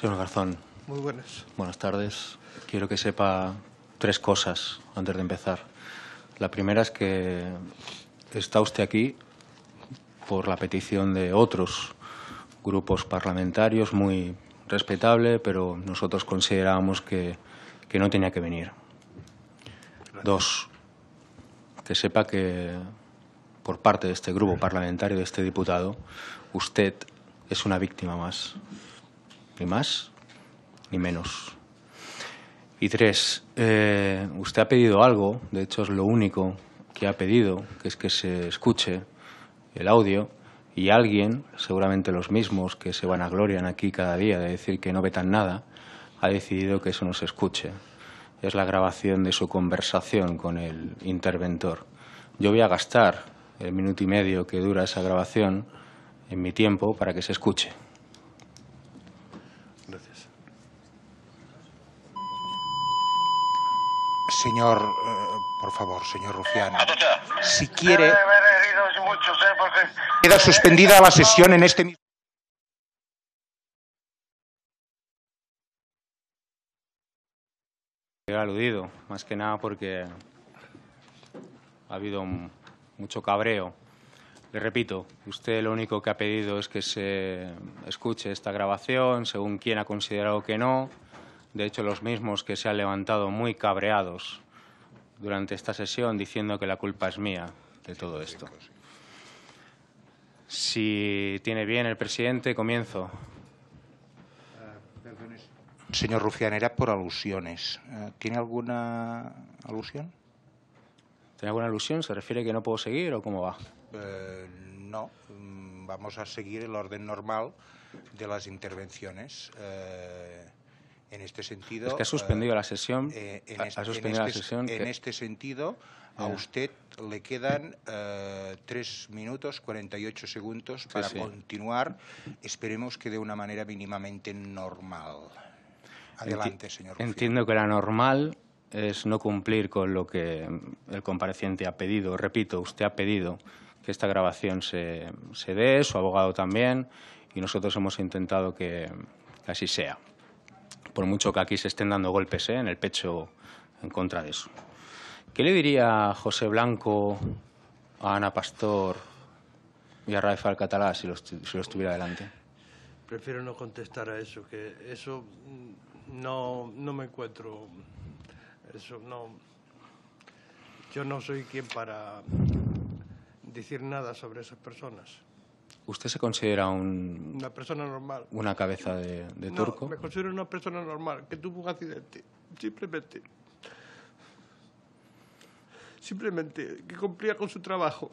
Señor Garzón. Muy buenas. Buenas tardes. Quiero que sepa tres cosas antes de empezar. La primera es que está usted aquí por la petición de otros grupos parlamentarios, muy respetable, pero nosotros considerábamos que, no tenía que venir. Dos, que sepa que por parte de este grupo parlamentario, de este diputado, usted es una víctima más ni más ni menos. Y tres, eh, usted ha pedido algo, de hecho es lo único que ha pedido, que es que se escuche el audio y alguien, seguramente los mismos que se van a glorian aquí cada día de decir que no vetan nada, ha decidido que eso no se escuche. Es la grabación de su conversación con el interventor. Yo voy a gastar el minuto y medio que dura esa grabación en mi tiempo para que se escuche. Señor, eh, por favor, señor Rufián, si quiere... Queda suspendida la sesión en este mismo... aludido, más que nada porque ha habido mucho cabreo. Le repito, usted lo único que ha pedido es que se escuche esta grabación, según quien ha considerado que no, de hecho los mismos que se han levantado muy cabreados durante esta sesión diciendo que la culpa es mía de todo esto. Si tiene bien el presidente, comienzo. Señor rufianera por alusiones. Eh, ¿Tiene alguna alusión? ¿Tiene alguna alusión? ¿Se refiere que no puedo seguir o cómo va? Eh, no, mm, vamos a seguir el orden normal de las intervenciones. Eh, en este sentido. ha suspendido eh, la sesión. sentido, a usted le quedan eh, tres minutos y ocho segundos para continuar. Esperemos que de una manera mínimamente normal. Adelante, señor. Entiendo que era normal es no cumplir con lo que el compareciente ha pedido. Repito, usted ha pedido que esta grabación se, se dé, su abogado también, y nosotros hemos intentado que así sea por mucho que aquí se estén dando golpes ¿eh? en el pecho en contra de eso. ¿Qué le diría José Blanco a Ana Pastor y a Rafael Catalá si los, si los tuviera delante? Prefiero no contestar a eso, que eso mm, no, no me encuentro. Eso no. Yo no soy quien para decir nada sobre esas personas. ¿Usted se considera una persona normal? ¿Una cabeza de, turco? Me considero una persona normal, que tuvo un accidente, simplemente. Simplemente, que cumplía con su trabajo.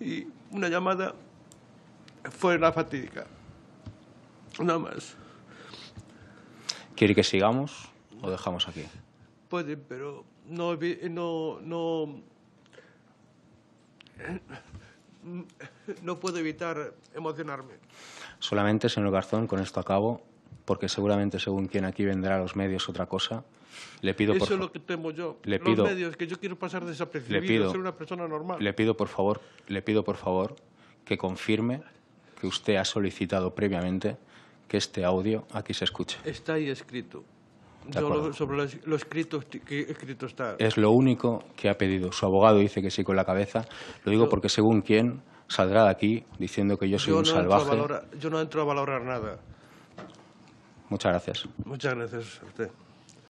Y una llamada fue la fatídica. Nada más. ¿Quiere que sigamos o dejamos aquí? Puede, pero no, no, no no puedo evitar emocionarme. Solamente, señor Garzón, con esto acabo, porque seguramente según quien aquí vendrá a los medios otra cosa. Le pido Eso es lo que temo yo. Le los pido, medios, que yo quiero pasar desapercibido, ser una persona normal. Le pido, por favor, le pido, por favor, que confirme que usted ha solicitado previamente que este audio aquí se escuche. Está ahí escrito. sobre lo escrito, está. Es lo único que ha pedido. Su abogado dice que sí con la cabeza. Lo digo porque según quién saldrá de aquí diciendo que yo soy un salvaje. yo no entro a valorar nada. Muchas gracias. Muchas gracias a usted.